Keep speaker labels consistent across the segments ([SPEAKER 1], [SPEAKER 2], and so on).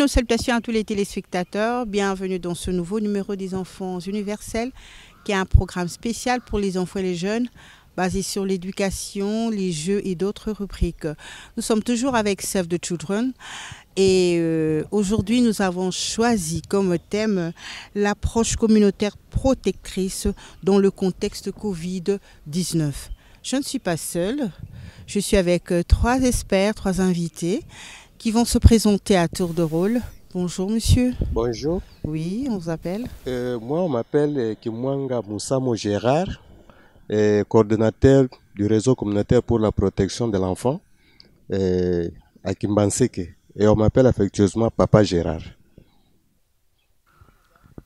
[SPEAKER 1] nos salutations à tous les téléspectateurs. Bienvenue dans ce nouveau numéro des enfants universels, qui est un programme spécial pour les enfants et les jeunes basé sur l'éducation, les jeux et d'autres rubriques. Nous sommes toujours avec Save the Children et euh, aujourd'hui nous avons choisi comme thème l'approche communautaire protectrice dans le contexte Covid-19. Je ne suis pas seule, je suis avec euh, trois experts, trois invités qui vont se présenter à tour de rôle. Bonjour monsieur. Bonjour. Oui, on vous appelle.
[SPEAKER 2] Euh, moi, on m'appelle euh, Kimwanga Moussamo Gérard, euh, coordonnateur du réseau communautaire pour la protection de l'enfant à Kimbanseke. Et on m'appelle affectueusement Papa Gérard.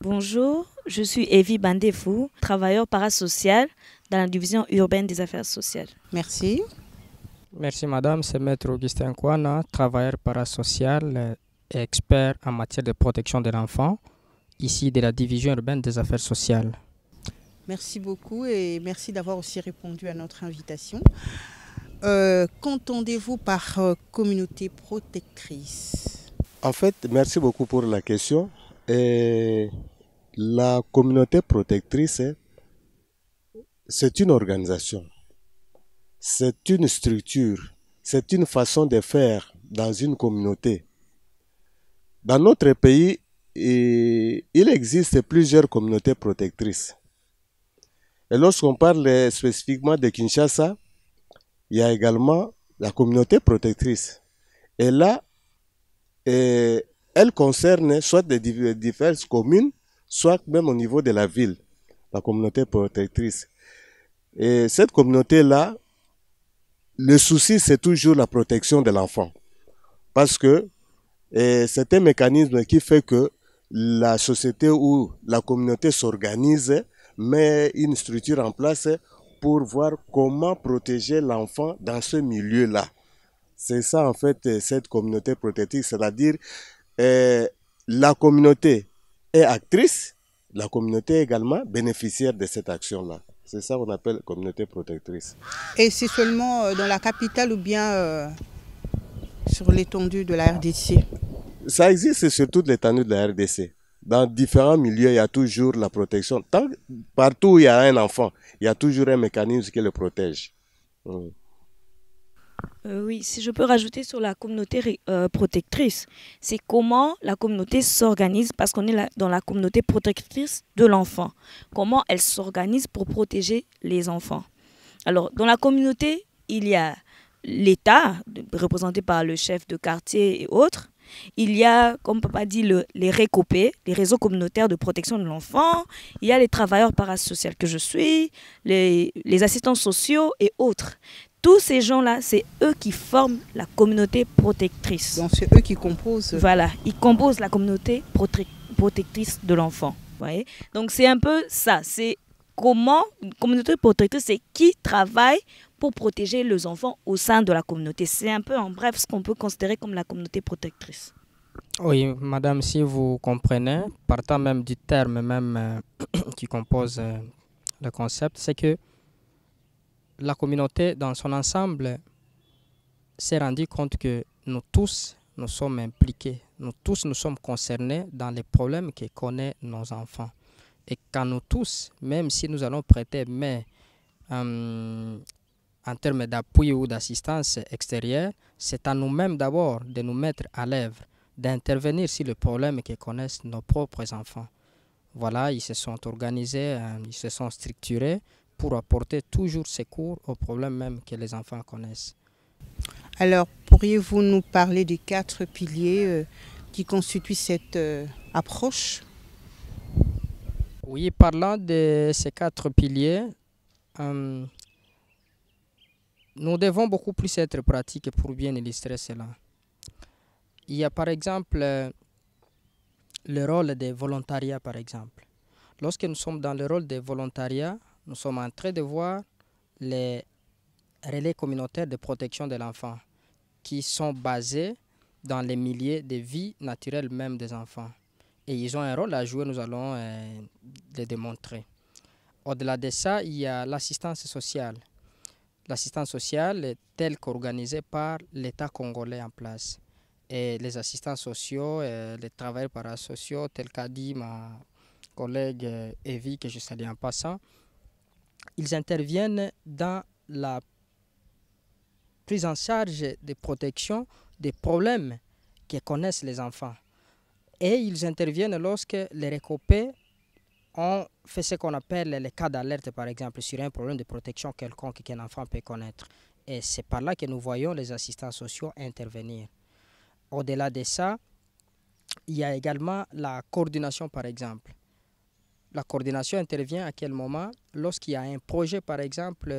[SPEAKER 3] Bonjour, je suis Evie Bandefou, travailleur parasocial dans la division urbaine des affaires sociales. Merci.
[SPEAKER 4] Merci madame, c'est maître Augustin Kouana, travailleur parasocial et euh, expert en matière de protection de l'enfant, ici de la division urbaine des affaires sociales.
[SPEAKER 1] Merci beaucoup et merci d'avoir aussi répondu à notre invitation. Euh, qu'entendez-vous par euh, communauté protectrice
[SPEAKER 2] En fait, merci beaucoup pour la question. la communauté protectrice, c'est une organisation c'est une structure, c'est une façon de faire dans une communauté. Dans notre pays, eh, il existe plusieurs communautés protectrices. Et lorsqu'on parle spécifiquement de Kinshasa, il y a également la communauté protectrice. Et là, eh, elle concerne soit des diverses communes, soit même au niveau de la ville, la communauté protectrice. Et cette communauté-là, le souci, c'est toujours la protection de l'enfant. Parce que eh, c'est un mécanisme qui fait que la société ou la communauté s'organise, met une structure en place pour voir comment protéger l'enfant dans ce milieu-là. C'est ça, en fait, cette communauté protectrice, c'est-à-dire eh, la communauté est actrice, la communauté est également bénéficiaire de cette action-là. C'est ça qu'on appelle communauté protectrice.
[SPEAKER 1] Et c'est seulement euh, dans la capitale ou bien euh, sur l'étendue de la RDC
[SPEAKER 2] Ça existe, sur toute l'étendue de la RDC. Dans différents milieux, il y a toujours la protection. Tant, partout où il y a un enfant, il y a toujours un mécanisme qui le protège. Hum.
[SPEAKER 3] Euh, oui, si je peux rajouter sur la communauté euh, protectrice, c'est comment la communauté s'organise, parce qu'on est dans la communauté protectrice de l'enfant, comment elle s'organise pour protéger les enfants. Alors, dans la communauté, il y a l'État, représenté par le chef de quartier et autres. Il y a, comme papa dit, les récopés, les réseaux communautaires de protection de l'enfant. Il y a les travailleurs parasociaux que je suis, les, les assistants sociaux et autres tous ces gens-là, c'est eux qui forment la communauté protectrice. Donc c'est eux qui composent. Voilà, ils composent la communauté protectrice de l'enfant. Voyez Donc c'est un peu ça. C'est comment une communauté protectrice, c'est qui travaille pour protéger les enfants au sein de la communauté. C'est un peu en bref ce qu'on peut considérer comme la communauté protectrice.
[SPEAKER 4] Oui, madame, si vous comprenez, partant même du terme même euh, qui compose euh, le concept, c'est que la communauté dans son ensemble s'est rendue compte que nous tous, nous sommes impliqués, nous tous, nous sommes concernés dans les problèmes que connaissent nos enfants. Et quand nous tous, même si nous allons prêter main euh, en termes d'appui ou d'assistance extérieure, c'est à nous-mêmes d'abord de nous mettre à l'œuvre, d'intervenir sur le problème que connaissent nos propres enfants. Voilà, ils se sont organisés, hein, ils se sont structurés pour apporter toujours secours aux problèmes même que les enfants connaissent. Alors, pourriez-vous nous
[SPEAKER 1] parler des quatre piliers euh, qui constituent cette euh, approche
[SPEAKER 4] Oui, parlant de ces quatre piliers, euh, nous devons beaucoup plus être pratiques pour bien illustrer cela. Il y a par exemple le rôle des volontariats, par exemple. Lorsque nous sommes dans le rôle des volontariats, nous sommes en train de voir les relais communautaires de protection de l'enfant qui sont basés dans les milliers de vies naturelles même des enfants. Et ils ont un rôle à jouer, nous allons euh, les démontrer. Au-delà de ça, il y a l'assistance sociale. L'assistance sociale est telle qu'organisée par l'État congolais en place. Et les assistants sociaux, euh, les travailleurs parasociaux, tel qu'a dit ma collègue euh, Evie, que je salue en passant, ils interviennent dans la prise en charge de protection des problèmes que connaissent les enfants. Et ils interviennent lorsque les récopés ont fait ce qu'on appelle les cas d'alerte, par exemple, sur un problème de protection quelconque qu'un enfant peut connaître. Et c'est par là que nous voyons les assistants sociaux intervenir. Au-delà de ça, il y a également la coordination, par exemple. La coordination intervient à quel moment Lorsqu'il y a un projet, par exemple,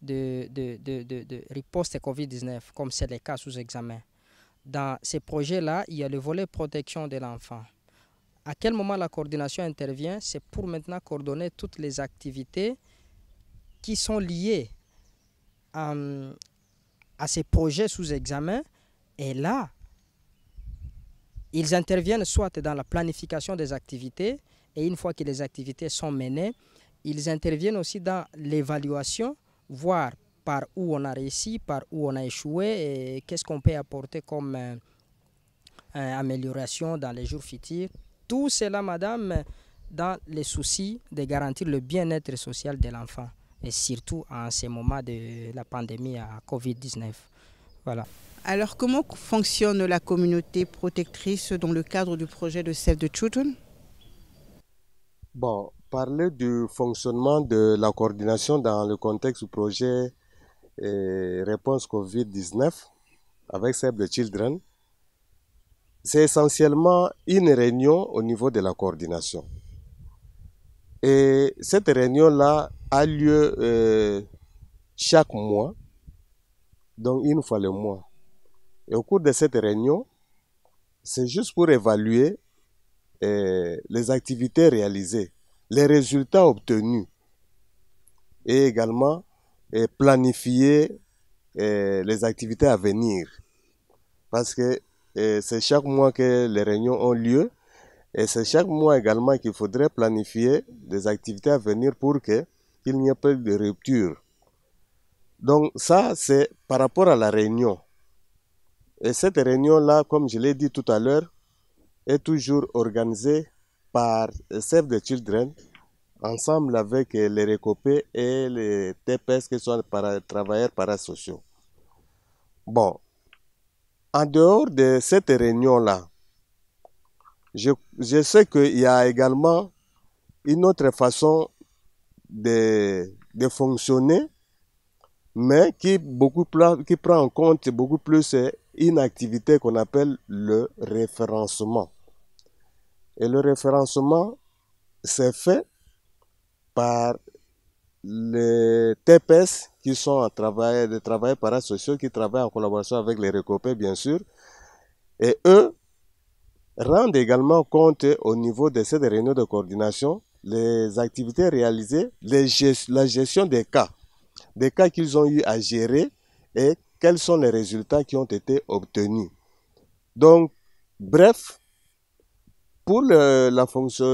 [SPEAKER 4] de, de, de, de riposte COVID-19, comme c'est le cas sous examen. Dans ces projets-là, il y a le volet protection de l'enfant. À quel moment la coordination intervient C'est pour maintenant coordonner toutes les activités qui sont liées à, euh, à ces projets sous examen. Et là, ils interviennent soit dans la planification des activités, et une fois que les activités sont menées, ils interviennent aussi dans l'évaluation, voir par où on a réussi, par où on a échoué et qu'est-ce qu'on peut apporter comme euh, euh, amélioration dans les jours futurs. Tout cela, madame, dans les soucis de garantir le bien-être social de l'enfant et surtout en ces moments de la pandémie à Covid-19. Voilà. Alors, comment
[SPEAKER 1] fonctionne la communauté protectrice dans le cadre du projet de Save de Children
[SPEAKER 2] Bon, parler du fonctionnement de la coordination dans le contexte du projet euh, réponse COVID-19 avec Save de Children, c'est essentiellement une réunion au niveau de la coordination. Et cette réunion-là a lieu euh, chaque mois, donc une fois le mois. Et au cours de cette réunion, c'est juste pour évaluer euh, les activités réalisées, les résultats obtenus et également euh, planifier euh, les activités à venir. Parce que c'est chaque mois que les réunions ont lieu et c'est chaque mois également qu'il faudrait planifier des activités à venir pour que qu'il n'y ait pas de rupture. Donc ça, c'est par rapport à la réunion. Et cette réunion-là, comme je l'ai dit tout à l'heure, est toujours organisé par Save the Children, ensemble avec les récopés et les TPS qui sont les travailleurs parasociaux. Bon, en dehors de cette réunion-là, je, sais qu'il y a également une autre façon de, fonctionner, mais qui, beaucoup, qui prend en compte beaucoup plus une activité qu'on appelle le référencement. Et le référencement s'est fait par les TPS qui sont en travail, des travailleurs parasociaux qui travaillent en collaboration avec les récopés, bien sûr. Et eux rendent également compte au niveau de ces réunions de coordination les activités réalisées, la gestion des cas, des cas qu'ils ont eu à gérer et quels sont les résultats qui ont été obtenus. Donc, bref, pour la, fonction,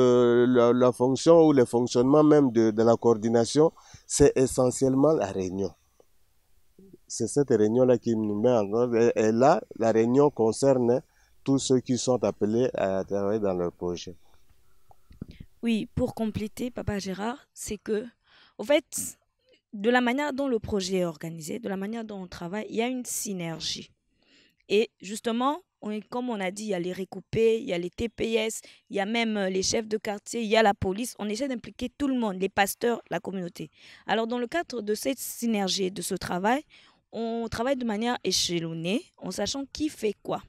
[SPEAKER 2] la, fonction ou le fonctionnement même de, la coordination, c'est essentiellement la réunion. C'est cette réunion-là qui nous met en ordre. Et, là, la réunion concerne tous ceux qui sont appelés à travailler dans leur projet.
[SPEAKER 3] Oui, pour compléter, Papa Gérard, c'est que, au fait, de la manière dont le projet est organisé, de la manière dont on travaille, il y a une synergie. Et justement, comme on a dit, il y a les récoupés, il y a les TPS, il y a même euh, les chefs de quartier, il y a la police. On essaie d'impliquer tout le monde, les pasteurs, la communauté. Alors, dans le cadre de cette synergie, de ce travail, on travaille de manière échelonnée, en sachant qui fait quoi.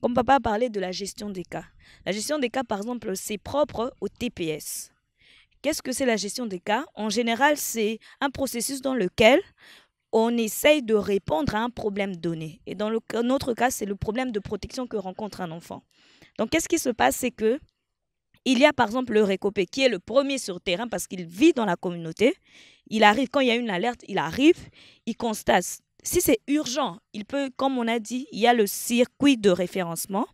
[SPEAKER 3] Comme papa a parlé de la gestion des cas. La gestion des cas, par exemple, c'est propre aux TPS. Qu'est-ce que c'est la gestion des cas En général, c'est un processus dans lequel on essaye de répondre à un problème donné. Et dans, notre cas, c'est le problème de protection que rencontre un enfant. Donc, qu'est-ce qui se passe C'est que il y a par exemple le récopé qui est le premier sur terrain parce qu'il vit dans la communauté. Il arrive, quand il y a une alerte, il arrive, il constate. Si c'est urgent, il peut, comme on a dit, il y a le circuit de référencement.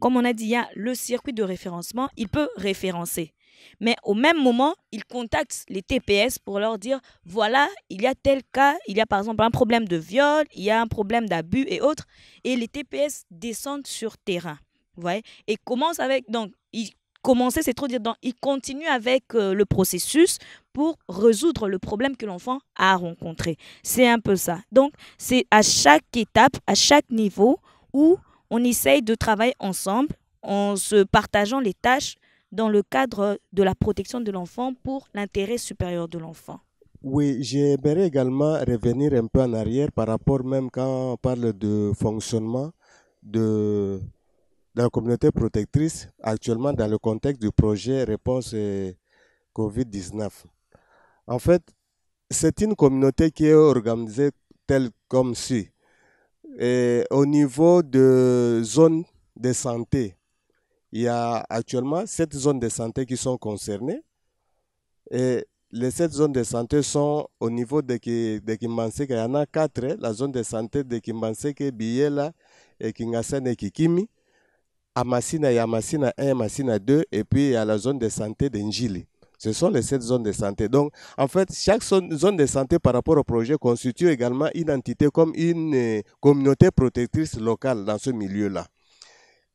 [SPEAKER 3] Comme on a dit, il y a le circuit de référencement, il peut référencer. Mais au même moment, ils contactent les TPS pour leur dire, voilà, il y a tel cas, il y a par exemple un problème de viol, il y a un problème d'abus et autres. Et les TPS descendent sur terrain. Et commencent avec, donc, ils commencer, c'est trop dire. Donc, il continue avec euh, le processus pour résoudre le problème que l'enfant a rencontré. C'est un peu ça. Donc, c'est à chaque étape, à chaque niveau, où on essaye de travailler ensemble en se partageant les tâches dans le cadre de la protection de l'enfant pour l'intérêt supérieur de l'enfant.
[SPEAKER 2] Oui, j'aimerais également revenir un peu en arrière par rapport même quand on parle de fonctionnement de, la communauté protectrice actuellement dans le contexte du projet Réponse COVID-19. En fait, c'est une communauté qui est organisée telle comme si. Et au niveau de zone de santé, il y a actuellement sept zones de santé qui sont concernées. Et les sept zones de santé sont au niveau de, de Kimbanseke. Il y en a quatre. La zone de santé de Kimbanseke, Biela, et Kingasane et Kikimi. À Massina, il y a Massina 1, Massina 2. Et puis, il y a la zone de santé de Njili. Ce sont les sept zones de santé. Donc, en fait, chaque zone de santé par rapport au projet constitue également une entité comme une euh, communauté protectrice locale dans ce milieu-là.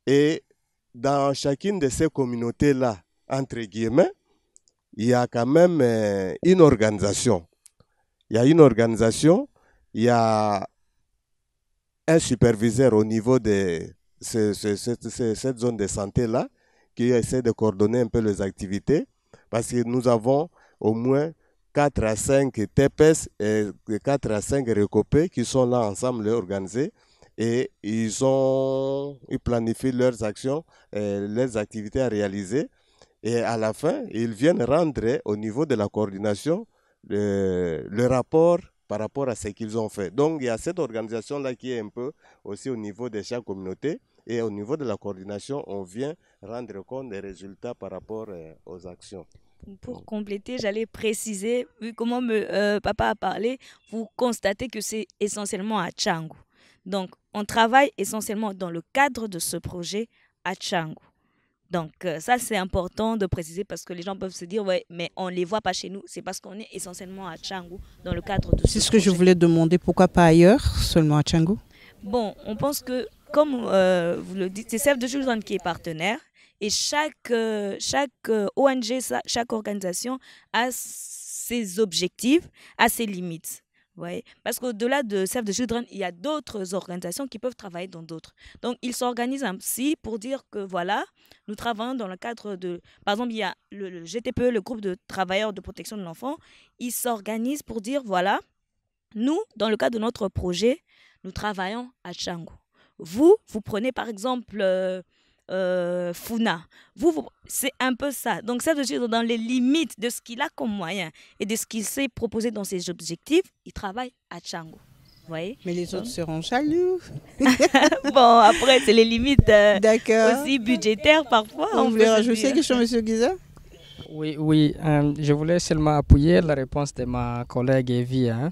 [SPEAKER 2] Et dans chacune de ces communautés-là, entre guillemets, il y a quand même euh, une organisation. Il y a une organisation, il y a un superviseur au niveau de cette zone de santé-là qui essaie de coordonner un peu les activités parce que nous avons au moins 4 à 5 TPS et 4 à 5 recopés qui sont là ensemble organisés et ils ont ils planifient leurs actions, euh, leurs activités à réaliser. Et à la fin, ils viennent rendre au niveau de la coordination euh, le, rapport par rapport à ce qu'ils ont fait. Donc il y a cette organisation-là qui est un peu aussi au niveau de chaque communauté. Et au niveau de la coordination, on vient rendre compte des résultats par rapport euh, aux actions
[SPEAKER 3] pour compléter, j'allais préciser, vu comment me, papa a parlé, vous constatez que c'est essentiellement à Tchangou. Donc, on travaille essentiellement dans le cadre de ce projet à Tchango. Donc, euh, ça, c'est important de préciser parce que les gens peuvent se dire, oui, mais on ne les voit pas chez nous. C'est parce qu'on est essentiellement à Tchango dans le cadre de ce C'est ce que je
[SPEAKER 1] voulais demander. Pourquoi pas ailleurs, seulement à Tchango
[SPEAKER 3] Bon, on pense que, comme euh, vous le dites, c'est Save de Children qui est partenaire. Et chaque, euh, chaque ONG, chaque organisation a ses objectifs, a ses limites. Oui, Parce qu'au-delà de Save the Children, il y a d'autres organisations qui peuvent travailler dans d'autres. Donc, ils s'organisent ainsi pour dire que voilà, nous travaillons dans le cadre de. Par exemple, il y a le, GTP, GTPE, le groupe de travailleurs de protection de l'enfant. Ils s'organisent pour dire voilà, nous, dans le cadre de notre projet, nous travaillons à Chango. Vous, vous prenez par exemple. Euh, euh, Founa. Vous, c'est un peu ça. Donc, ça veut dire dans les limites de ce qu'il a comme moyen et de ce qu'il s'est proposé dans ses objectifs, il travaille à Tchango.
[SPEAKER 1] Mais les autres hein seront jaloux.
[SPEAKER 3] bon, après, c'est les limites euh, aussi budgétaires parfois. On, rajouter quelque chose, M. Guiza
[SPEAKER 4] Oui, oui. Euh, je voulais seulement appuyer la réponse de ma collègue Evie. Hein.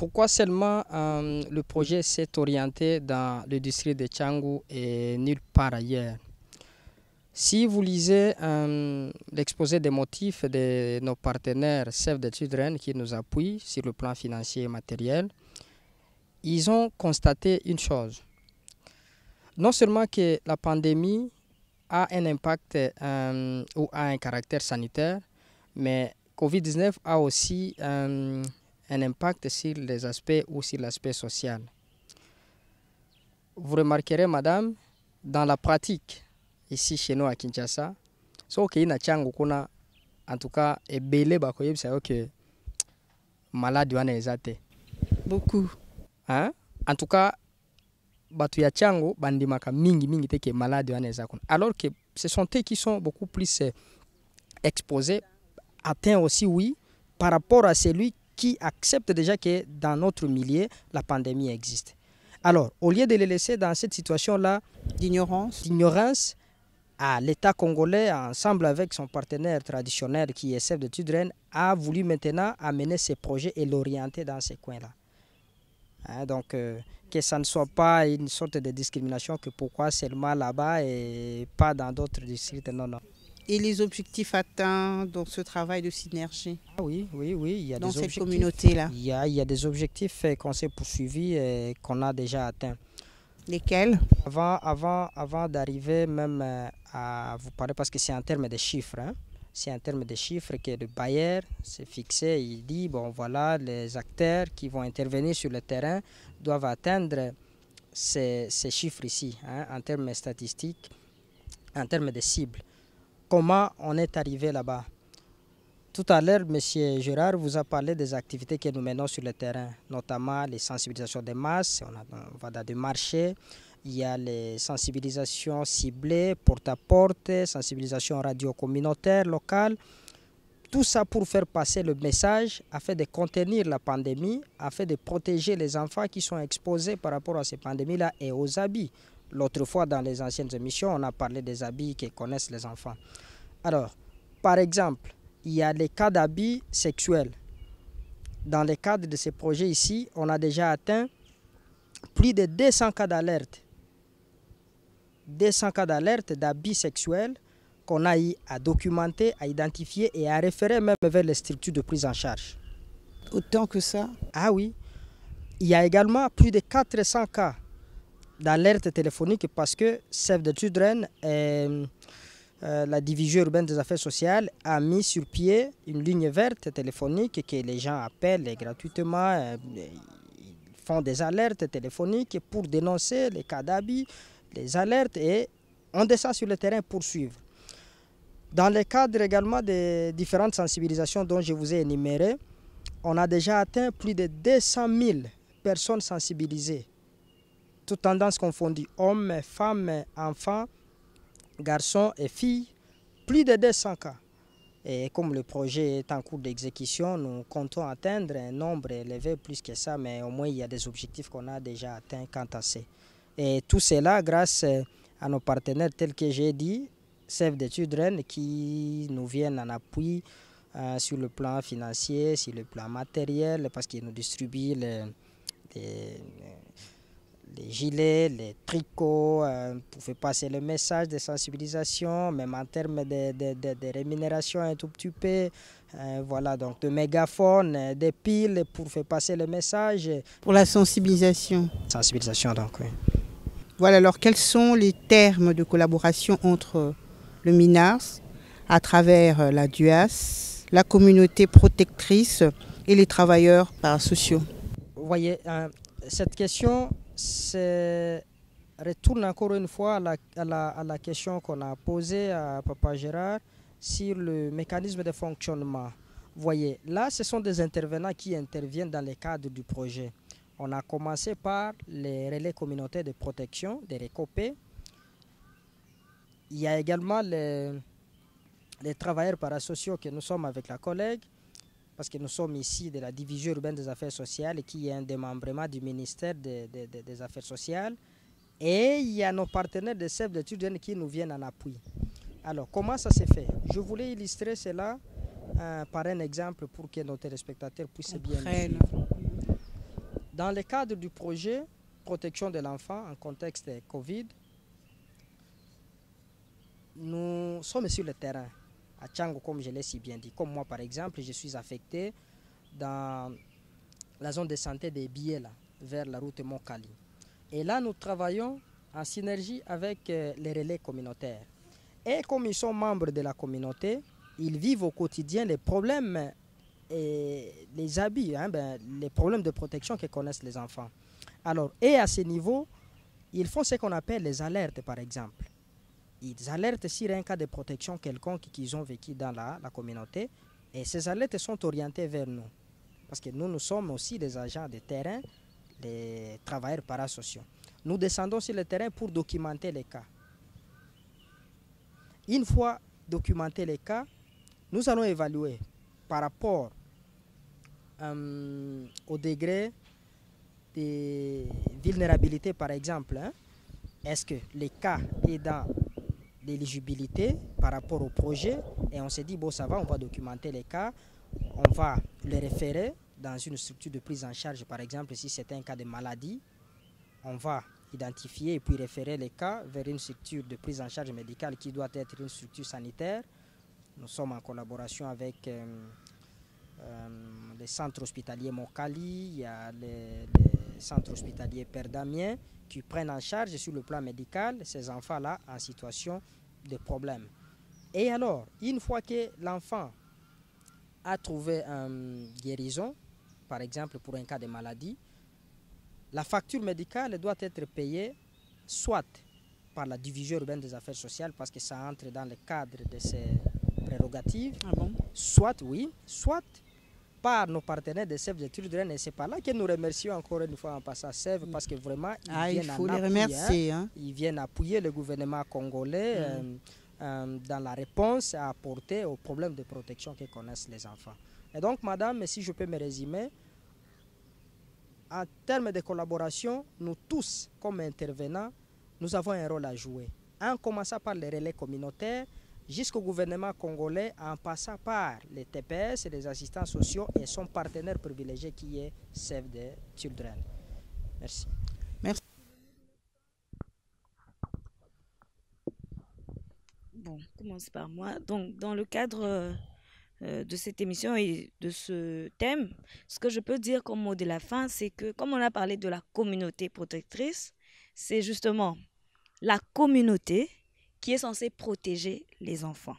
[SPEAKER 4] Pourquoi seulement euh, le projet s'est orienté dans le district de Changu et nulle part ailleurs Si vous lisez euh, l'exposé des motifs de nos partenaires Save the Children qui nous appuient sur le plan financier et matériel, ils ont constaté une chose. Non seulement que la pandémie a un impact euh, ou a un caractère sanitaire, mais COVID-19 a aussi un impact sur les aspects ou sur l'aspect social. Vous remarquerez, madame, dans la pratique, ici chez nous à Kinshasa, so okay, ou qu'on a en tout cas ebele bakoyebisa que ke malade wana eza te beaucoup hein? en tout cas y ya chango maka mingi mingi te ke maladi wana eza kuna alors que ce sont eux qui sont beaucoup plus euh, exposés atteint aussi oui par rapport à celui qui acceptent déjà que dans notre milieu, la pandémie existe. Alors, au lieu de les laisser dans cette situation-là d'ignorance, l'État congolais, ensemble avec son partenaire traditionnel qui est chef de Tudren, a voulu maintenant amener ses projets et l'orienter dans ces coins-là. Hein, donc, euh, que ça ne soit pas une sorte de discrimination que pourquoi seulement là-bas et pas dans d'autres districts. Non, non et
[SPEAKER 1] les objectifs atteints dans ce travail de synergie ah Oui, oui, oui. Il y a dans des cette communauté-là
[SPEAKER 4] il, il y, a, des objectifs eh, qu'on s'est poursuivis et eh, qu'on a déjà atteints. Lesquels Avant, avant, avant d'arriver même eh, à vous parler, parce que c'est en termes de chiffres, hein. c'est en termes de chiffres que le Bayer s'est fixé. Il dit bon, voilà, les acteurs qui vont intervenir sur le terrain doivent atteindre ces, chiffres ici, hein, en termes statistiques, en termes de cibles comment on est arrivé là-bas. Tout à l'heure, M. Gérard vous a parlé des activités que nous menons sur le terrain, notamment les sensibilisations des masses, on, a, va dans des marchés, il y a les sensibilisations ciblées, porte-à-porte, sensibilisation radio communautaire locale. Tout ça pour faire passer le message afin de contenir la pandémie, afin de protéger les enfants qui sont exposés par rapport à ces pandémies-là et aux habits L'autre fois, dans les anciennes émissions, on a parlé des habits que connaissent les enfants. Alors, par exemple, il y a les cas d'habits sexuels. Dans le cadre de ce projet ici, on a déjà atteint plus de 200 cas d'alerte. 200 cas d'alerte d'habits sexuels qu'on a eu à documenter, à identifier et à référer même vers les structures de prise en charge. Autant que ça Ah oui. Il y a également plus de 400 cas d'alerte téléphonique parce que Save de Children, et, euh, la division urbaine des affaires sociales, a mis sur pied une ligne verte téléphonique que les gens appellent gratuitement. Euh, ils font des alertes téléphoniques pour dénoncer les cas d'abus, les alertes et on descend sur le terrain pour suivre. Dans le cadre également des différentes sensibilisations dont je vous ai énumérées, on a déjà atteint plus de 200 000 personnes sensibilisées tendance tendances hommes, femmes, enfants, garçons et filles, plus de 200 cas. Et comme le projet est en cours d'exécution, nous comptons atteindre un nombre élevé plus que ça, mais au moins il y a des objectifs qu'on a déjà atteints quant à ces. Et tout cela grâce à nos partenaires tels que j'ai dit, Save the Children, qui nous viennent en appui euh, sur le plan financier, sur le plan matériel, parce qu'ils nous distribuent les les gilets, les tricots, euh, pour faire passer le message de sensibilisation, même en termes de, de, de, rémunération un tout euh, voilà, donc de mégaphones, euh, des piles pour faire passer le message.
[SPEAKER 1] Pour la sensibilisation.
[SPEAKER 4] Sensibilisation, donc, oui.
[SPEAKER 1] Voilà, alors quels sont les termes de collaboration entre le MINARS à travers la DUAS, la communauté protectrice et les travailleurs sociaux.
[SPEAKER 4] Vous voyez, cette question, retourne encore une fois à la, question qu'on a posée à Papa Gérard sur le mécanisme de fonctionnement. Voyez, là, ce sont des intervenants qui interviennent dans le cadre du projet. On a commencé par les relais communautaires de protection, des récopés. E Il y a également les, les travailleurs parasociaux que nous sommes avec la collègue parce que nous sommes ici de la division urbaine des affaires sociales qui est un démembrement du ministère des affaires sociales. Et il y a nos partenaires de de d'étudiants hein, qui nous viennent en appui. Alors, comment ça s'est fait Je voulais illustrer cela euh, par un exemple pour que nos téléspectateurs puissent bien le Dans le cadre du projet Protection de l'enfant en contexte Covid, nous sommes sur le terrain à Tchango, comme je l'ai si bien dit. Comme moi, par exemple, je suis affecté dans la zone de santé des Biela, vers la route Montcali. Et là, nous travaillons en synergie avec euh, les relais communautaires. Et comme ils sont membres de la communauté, ils vivent au quotidien les problèmes et euh, les habits, hein, ben, les problèmes de protection que connaissent les enfants. Alors, et à ce niveau, ils font ce qu'on appelle les alertes, par exemple ils alertent sur un cas de protection quelconque qu'ils ont vécu dans la, communauté. Et ces alertes sont orientées vers nous. Parce que nous, nous sommes aussi des agents de terrain, les travailleurs parasociaux. Nous descendons sur le terrain pour documenter les cas. Une fois documentés les cas, nous allons évaluer par rapport euh, au degré de vulnérabilité, par exemple. Hein. Est-ce que les cas est dans éligibilité par rapport au projet et on s'est dit, bon, ça va, on va documenter les cas, on va les référer dans une structure de prise en charge, par exemple, si c'est un cas de maladie, on va identifier et puis référer les cas vers une structure de prise en charge médicale qui doit être une structure sanitaire. Nous sommes en collaboration avec euh, euh, les centres hospitaliers Mokali, il y a les, les centres hospitaliers Père Damien qui prennent en charge sur le plan médical ces enfants-là en situation de problèmes. Et alors, une fois que l'enfant a trouvé une guérison, par exemple pour un cas de maladie, la facture médicale doit être payée soit par la division urbaine des affaires sociales, parce que ça entre dans le cadre de ses prérogatives, ah soit oui, soit par nos partenaires de Sèvres de Tudren, Et c'est par là que nous remercions encore une fois en passant Sèvres parce que vraiment, ils, ah, viennent, il faut les appuyer, remercier, hein. Hein. ils viennent appuyer le gouvernement congolais. Mm. Euh, euh, dans la réponse à apporter aux problèmes de protection que connaissent les enfants. Et donc, madame, si je peux me résumer, en termes de collaboration, nous tous, comme intervenants, nous avons un rôle à jouer. En commençant par les relais communautaires, jusqu'au gouvernement congolais en passant par les TPS, et les assistants sociaux et son partenaire privilégié qui est Save the Children. Merci.
[SPEAKER 1] Merci.
[SPEAKER 3] Bon, commence par moi. Donc, dans le cadre euh, euh, de cette émission et de ce thème, ce que je peux dire comme mot de la fin, c'est que comme on a parlé de la communauté protectrice, c'est justement la communauté qui est censée protéger les enfants.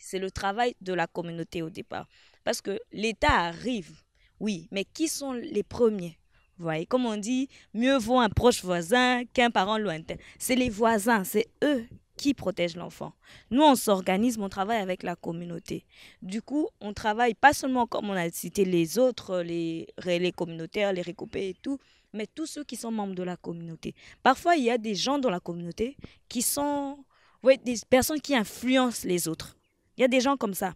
[SPEAKER 3] c'est le travail de la communauté au départ. Parce que l'État arrive, oui, mais qui sont les premiers voyez, comme on dit, mieux vaut un proche voisin qu'un parent lointain. C'est les voisins, c'est eux qui protègent l'enfant. Nous, on s'organise, on travaille avec la communauté. Du coup, on travaille pas seulement, comme on a cité, les autres, les relais communautaires, les recoupés, et tout, mais tous ceux qui sont membres de la communauté. Parfois, il y a des gens dans la communauté qui sont oui, des personnes qui influencent les autres. Il y a des gens comme ça.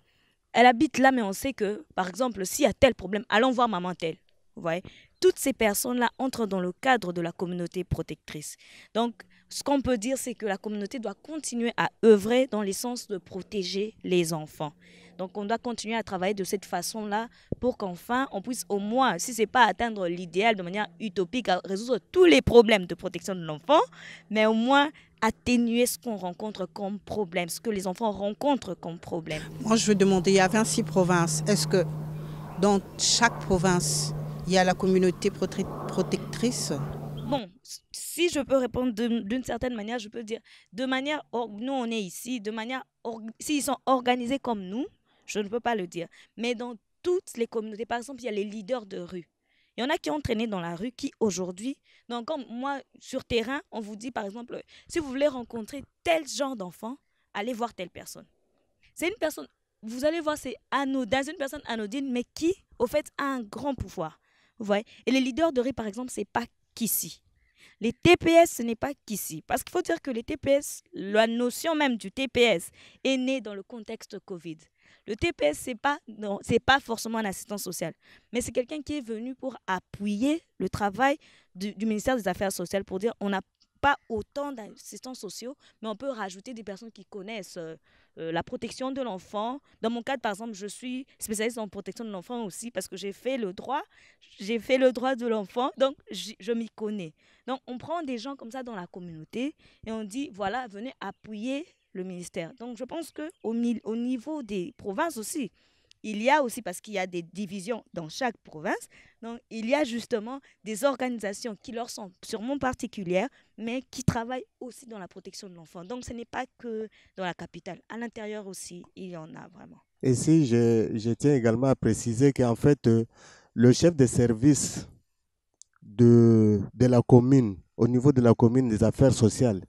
[SPEAKER 3] Elle habite là, mais on sait que, par exemple, s'il y a tel problème, allons voir maman telle. Toutes ces personnes-là entrent dans le cadre de la communauté protectrice. Donc, ce qu'on peut dire, c'est que la communauté doit continuer à œuvrer dans le sens de protéger les enfants. Donc, on doit continuer à travailler de cette façon-là pour qu'enfin, on puisse au moins, si ce n'est pas atteindre l'idéal de manière utopique, à résoudre tous les problèmes de protection de l'enfant, mais au moins atténuer ce qu'on rencontre comme problème, ce que les enfants rencontrent comme problème.
[SPEAKER 1] Moi, je veux demander, il y a 26 provinces. Est-ce que dans chaque province, il y a la communauté protectrice.
[SPEAKER 3] Bon, si je peux répondre d'une certaine manière, je peux dire, de manière, nous on est ici, de manière, s'ils sont organisés comme nous, je ne peux pas le dire. Mais dans toutes les communautés, par exemple, il y a les leaders de rue. Il y en a qui ont traîné dans la rue, qui aujourd'hui, donc comme moi, sur terrain, on vous dit par exemple, si vous voulez rencontrer tel genre d'enfant, allez voir telle personne. C'est une personne, vous allez voir, c'est anodin, c'est une personne anodine, mais qui, au fait, a un grand pouvoir. Et les leaders de riz, par exemple, ce n'est pas qu'ici. Les TPS, ce n'est pas qu'ici. Parce qu'il faut dire que les TPS, la notion même du TPS est née dans le contexte Covid. Le TPS, ce n'est pas, pas forcément un assistant social, mais c'est quelqu'un qui est venu pour appuyer le travail du, du, ministère des Affaires sociales pour dire on a pas autant d'assistants sociaux, mais on peut rajouter des personnes qui connaissent euh, euh, la protection de l'enfant. Dans mon cas, par exemple, je suis spécialiste en protection de l'enfant aussi parce que j'ai fait le droit, j'ai fait le droit de l'enfant, donc je m'y connais. Donc on prend des gens comme ça dans la communauté et on dit, voilà, venez appuyer le ministère. Donc je pense que au niveau des provinces aussi, il y a aussi, parce qu'il y a des divisions dans chaque province, donc il y a justement des organisations qui leur sont sûrement particulières, mais qui travaillent aussi dans la protection de l'enfant. Donc ce n'est pas que dans la capitale, à l'intérieur aussi, il y en a vraiment.
[SPEAKER 2] Et si je, tiens également à préciser qu'en fait, euh, le chef de service de, de la commune, au niveau de la commune des affaires sociales,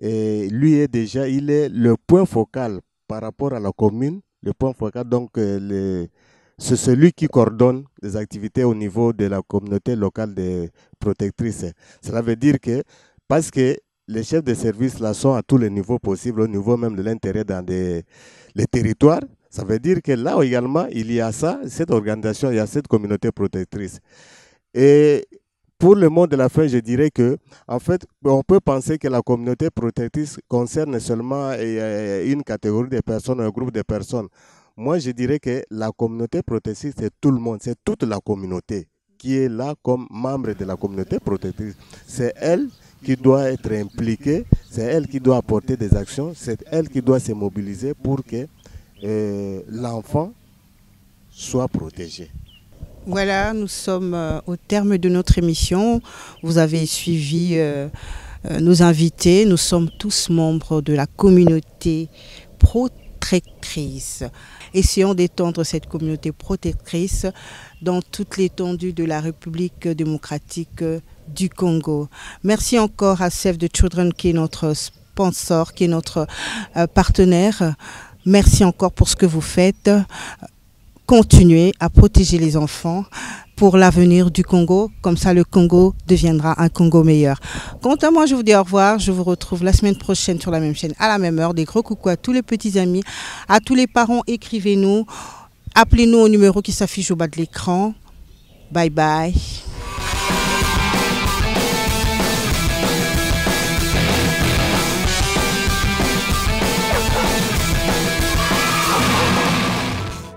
[SPEAKER 2] lui est déjà, il est le point focal par rapport à la commune le point focal, donc, euh, c'est celui qui coordonne les activités au niveau de la communauté locale des protectrices. Cela veut dire que, parce que les chefs de service sont à tous les niveaux possibles, au niveau même de l'intérêt dans des, les territoires, ça veut dire que là également, il y a ça, cette organisation, il y a cette communauté protectrice. Et pour le mot de la fin, je dirais que, en fait, on peut penser que la communauté protectrice concerne seulement euh, une catégorie de personnes, un groupe de personnes. Moi, je dirais que la communauté protectrice, c'est tout le monde, c'est toute la communauté qui est là comme membre de la communauté protectrice. C'est elle qui doit être impliquée, c'est elle qui doit apporter des actions, c'est elle qui doit se mobiliser pour que euh, l'enfant soit protégé.
[SPEAKER 1] Voilà, nous sommes euh, au terme de notre émission. Vous avez suivi euh, euh, nos invités. Nous sommes tous membres de la communauté protectrice. Essayons d'étendre cette communauté protectrice dans toute l'étendue de la République démocratique du Congo. Merci encore à Save the Children qui est notre sponsor, qui est notre partenaire. Merci encore pour ce que vous faites continuer à protéger les enfants pour l'avenir du Congo. Comme ça, le Congo deviendra un Congo meilleur. Quant à moi, je vous dis au revoir. Je vous retrouve la semaine prochaine sur la même chaîne, à la même heure. Des gros coucou à tous les petits amis, à tous les parents. Écrivez-nous. Appelez-nous au numéro qui s'affiche au bas de l'écran. Bye bye.